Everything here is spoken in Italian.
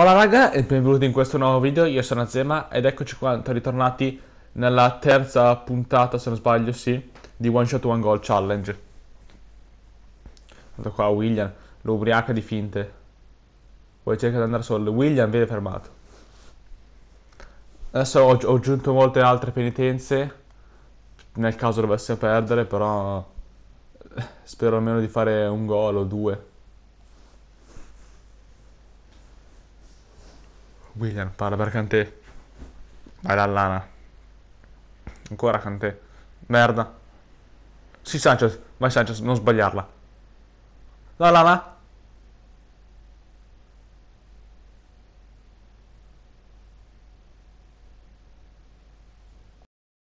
Hola raga e benvenuti in questo nuovo video, io sono Azema ed eccoci qua, ritornati nella terza puntata, se non sbaglio, sì, di One Shot One Goal Challenge. Guarda qua William, l'ubriaca di finte. Poi cerca di andare solo, William viene fermato. Adesso ho, ho aggiunto molte altre penitenze, nel caso dovesse perdere, però eh, spero almeno di fare un gol o due. William parla per Cantè. Vai Lana. Ancora Cantè. Merda. Sì, Sanchez. Vai Sanchez, non sbagliarla. Dall'ana.